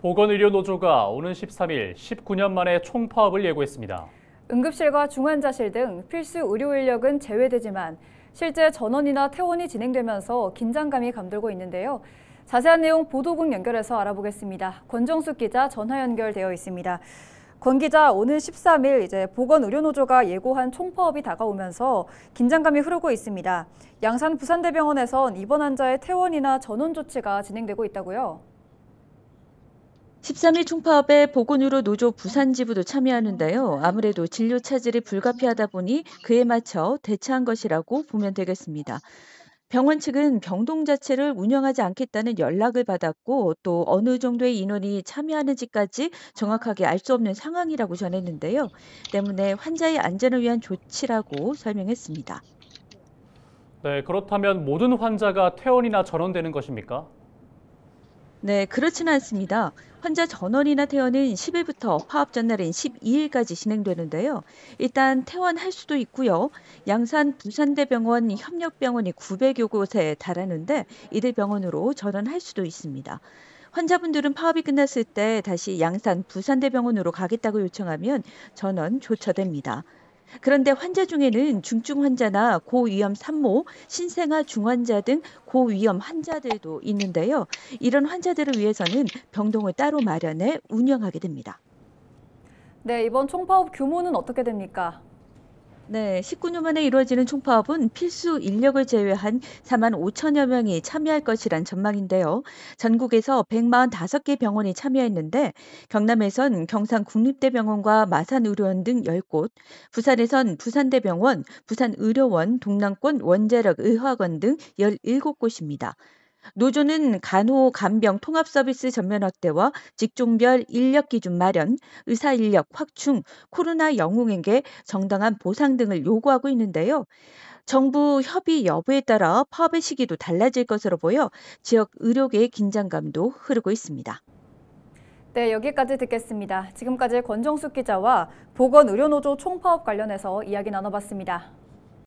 보건의료노조가 오는 13일 19년 만에 총파업을 예고했습니다. 응급실과 중환자실 등 필수 의료 인력은 제외되지만 실제 전원이나 퇴원이 진행되면서 긴장감이 감돌고 있는데요. 자세한 내용 보도국 연결해서 알아보겠습니다. 권정숙 기자 전화 연결되어 있습니다. 권 기자, 오는 13일 이제 보건의료노조가 예고한 총파업이 다가오면서 긴장감이 흐르고 있습니다. 양산 부산대병원에선 입원 환자의 퇴원이나 전원 조치가 진행되고 있다고요? 13일 총파업에 보건의료 노조 부산지부도 참여하는데요. 아무래도 진료 차질이 불가피하다 보니 그에 맞춰 대처한 것이라고 보면 되겠습니다. 병원 측은 병동 자체를 운영하지 않겠다는 연락을 받았고 또 어느 정도의 인원이 참여하는지까지 정확하게 알 수 없는 상황이라고 전했는데요. 때문에 환자의 안전을 위한 조치라고 설명했습니다. 네, 그렇다면 모든 환자가 퇴원이나 전원되는 것입니까? 네, 그렇진 않습니다. 환자 전원이나 퇴원은 10일부터 파업 전날인 12일까지 진행되는데요. 일단 퇴원할 수도 있고요. 양산 부산대병원 협력병원이 900여 곳에 달하는데 이들 병원으로 전원할 수도 있습니다. 환자분들은 파업이 끝났을 때 다시 양산 부산대병원으로 가겠다고 요청하면 전원 조처됩니다. 그런데 환자 중에는 중증 환자나 고위험 산모, 신생아 중환자 등 고위험 환자들도 있는데요. 이런 환자들을 위해서는 병동을 따로 마련해 운영하게 됩니다. 네, 이번 총파업 규모는 어떻게 됩니까? 네, 19년 만에 이루어지는 총파업은 필수 인력을 제외한 4만 5천여 명이 참여할 것이란 전망인데요. 전국에서 145개 병원이 참여했는데 경남에선 경상 국립대병원과 마산의료원 등 10곳, 부산에선 부산대병원, 부산의료원, 동남권 원자력의학원 등 17곳입니다. 노조는 간호, 간병, 통합 서비스 전면 확대와 직종별 인력 기준 마련, 의사 인력 확충, 코로나 영웅에게 정당한 보상 등을 요구하고 있는데요. 정부 협의 여부에 따라 파업의 시기도 달라질 것으로 보여 지역 의료계의 긴장감도 흐르고 있습니다. 네, 여기까지 듣겠습니다. 지금까지 권정숙 기자와 보건의료노조 총파업 관련해서 이야기 나눠봤습니다.